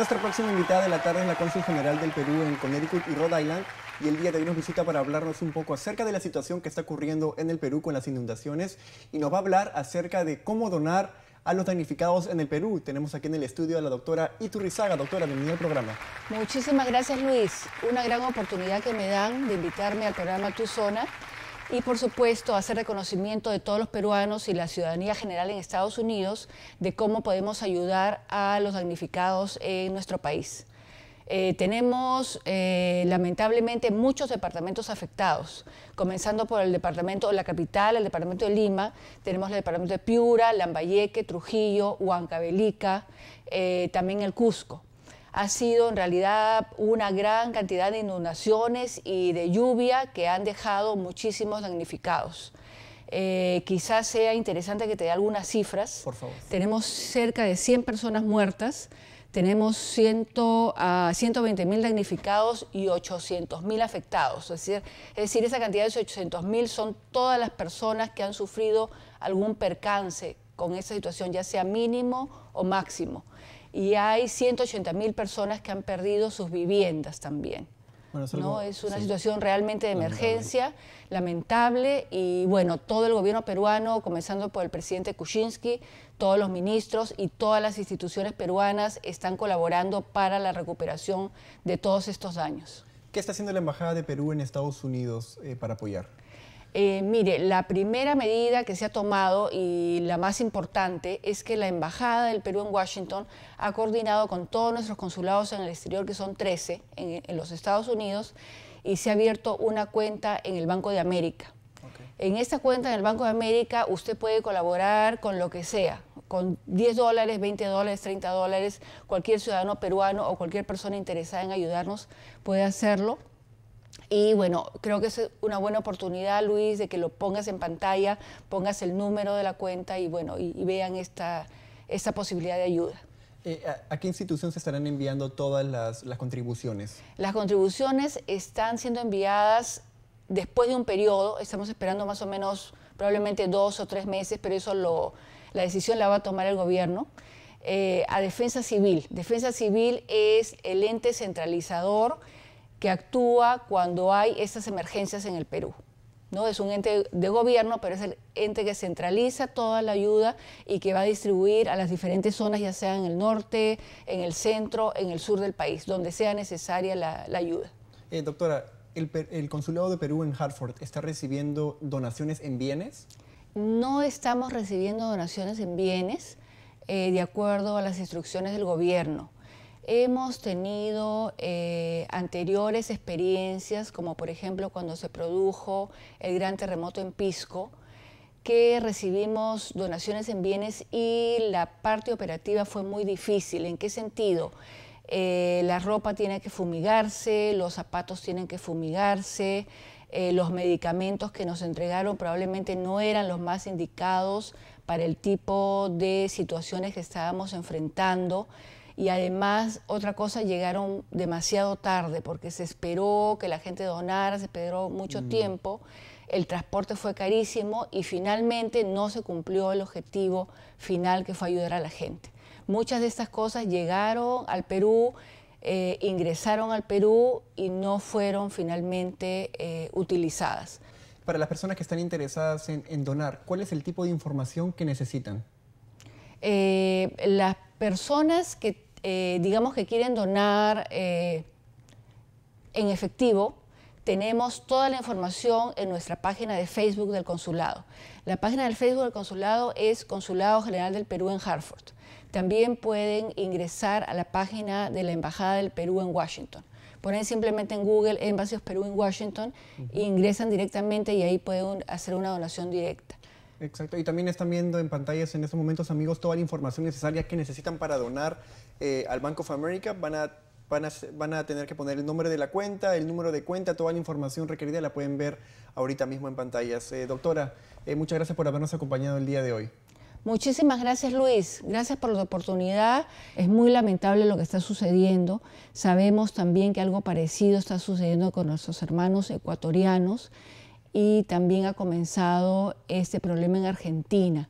Nuestra próxima invitada de la tarde es la cónsul general del Perú en Connecticut y Rhode Island y el día de hoy nos visita para hablarnos un poco acerca de la situación que está ocurriendo en el Perú con las inundaciones y nos va a hablar acerca de cómo donar a los damnificados en el Perú. Tenemos aquí en el estudio a la doctora Iturrizaga. Doctora, bienvenida al programa. Muchísimas gracias, Luis. Una gran oportunidad que me dan de invitarme al programa Tu Zona y por supuesto hacer reconocimiento de todos los peruanos y la ciudadanía general en Estados Unidos de cómo podemos ayudar a los damnificados en nuestro país. Eh, tenemos eh, lamentablemente muchos departamentos afectados, comenzando por el departamento de la capital, el departamento de Lima, tenemos el departamento de Piura, Lambayeque, Trujillo, Huancavelica, eh, también el Cusco ha sido en realidad una gran cantidad de inundaciones y de lluvia que han dejado muchísimos damnificados. Eh, quizás sea interesante que te dé algunas cifras. Por favor. Tenemos cerca de 100 personas muertas, tenemos 100, a 120 mil damnificados y 800.000 afectados. Es decir, es decir, esa cantidad de 800 mil son todas las personas que han sufrido algún percance con esa situación, ya sea mínimo o máximo y hay 180 mil personas que han perdido sus viviendas también. es, ¿no? es una situación realmente de emergencia, lamentable. y bueno, todo el gobierno peruano, comenzando por el presidente Kuczynski, todos los ministros y todas las instituciones peruanas están colaborando para la recuperación de todos estos daños. ¿Qué está haciendo la Embajada de Perú en Estados Unidos eh, para apoyar? Eh, mire, la primera medida que se ha tomado y la más importante es que la Embajada del Perú en Washington ha coordinado con todos nuestros consulados en el exterior, que son 13 en, los Estados Unidos, y se ha abierto una cuenta en el Banco de América. En esta cuenta en el Banco de América usted puede colaborar con lo que sea, con 10 dólares, 20 dólares, 30 dólares, cualquier ciudadano peruano o cualquier persona interesada en ayudarnos puede hacerlo y bueno, creo que es una buena oportunidad, Luis, de que lo pongas en pantalla, pongas el número de la cuenta y bueno, y, vean esta, esta posibilidad de ayuda. Eh, ¿a, qué institución se estarán enviando todas las, contribuciones? Las contribuciones están siendo enviadas después de un periodo, estamos esperando más o menos probablemente dos o tres meses, pero eso lo, la decisión la va a tomar el gobierno. Eh, a Defensa Civil. Defensa Civil es el ente centralizador que actúa cuando hay estas emergencias en el Perú. ¿no? Es un ente de gobierno, pero es el ente que centraliza toda la ayuda y que va a distribuir a las diferentes zonas, ya sea en el norte, en el centro, en el sur del país, donde sea necesaria la, ayuda. Eh, doctora, ¿el, Consulado de Perú en Hartford está recibiendo donaciones en bienes? No estamos recibiendo donaciones en bienes eh, de acuerdo a las instrucciones del gobierno hemos tenido eh, anteriores experiencias, como por ejemplo cuando se produjo el gran terremoto en Pisco, que recibimos donaciones en bienes y la parte operativa fue muy difícil. ¿En qué sentido? Eh, la ropa tiene que fumigarse, los zapatos tienen que fumigarse, eh, los medicamentos que nos entregaron probablemente no eran los más indicados para el tipo de situaciones que estábamos enfrentando y además otra cosa llegaron demasiado tarde porque se esperó que la gente donara, se esperó mucho mm. tiempo, el transporte fue carísimo y finalmente no se cumplió el objetivo final que fue ayudar a la gente. Muchas de estas cosas llegaron al Perú, eh, ingresaron al Perú y no fueron finalmente eh, utilizadas. Para las personas que están interesadas en donar, ¿cuál es el tipo de información que necesitan? Eh, las personas que, eh, digamos, que quieren donar eh, en efectivo, tenemos toda la información en nuestra página de Facebook del consulado. La página del Facebook del consulado es Consulado General del Perú en Hartford. También pueden ingresar a la página de la Embajada del Perú en Washington. Ponen simplemente en Google Embassy Perú en Washington, e ingresan directamente y ahí pueden hacer una donación directa. Exacto, y también están viendo en pantallas en estos momentos, amigos, toda la información necesaria que necesitan para donar eh, al Bank of America. Van a, van, a, tener que poner el nombre de la cuenta, el número de cuenta, toda la información requerida la pueden ver ahorita mismo en pantallas. Eh, doctora, eh, muchas gracias por habernos acompañado el día de hoy. Muchísimas gracias Luis, gracias por la oportunidad. Es muy lamentable lo que está sucediendo. Sabemos también que algo parecido está sucediendo con nuestros hermanos ecuatorianos y también ha comenzado este problema en Argentina.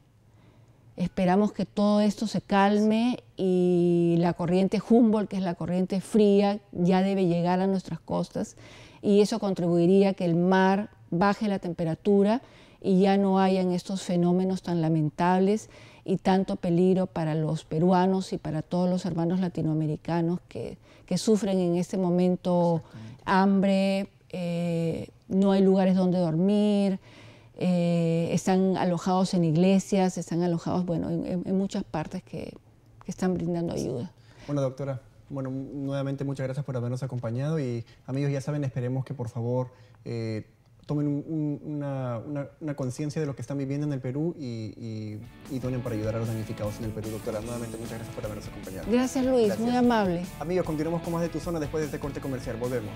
Esperamos que todo esto se calme y la corriente Humboldt, que es la corriente fría, ya debe llegar a nuestras costas y eso contribuiría a que el mar baje la temperatura y ya no hayan estos fenómenos tan lamentables y tanto peligro para los peruanos y para todos los hermanos latinoamericanos que, sufren en este momento hambre, eh, no hay lugares donde dormir, eh, están alojados en iglesias, están alojados, bueno, en, muchas partes que, están brindando ayuda. Bueno, doctora, bueno, nuevamente muchas gracias por habernos acompañado y amigos, ya saben, esperemos que por favor eh, tomen una, conciencia de lo que están viviendo en el Perú y, y, donen para ayudar a los damnificados en el Perú. Doctora, nuevamente muchas gracias por habernos acompañado. Gracias Luis, muy amable. Amigos, continuamos con más de tu zona después de este corte comercial. Volvemos.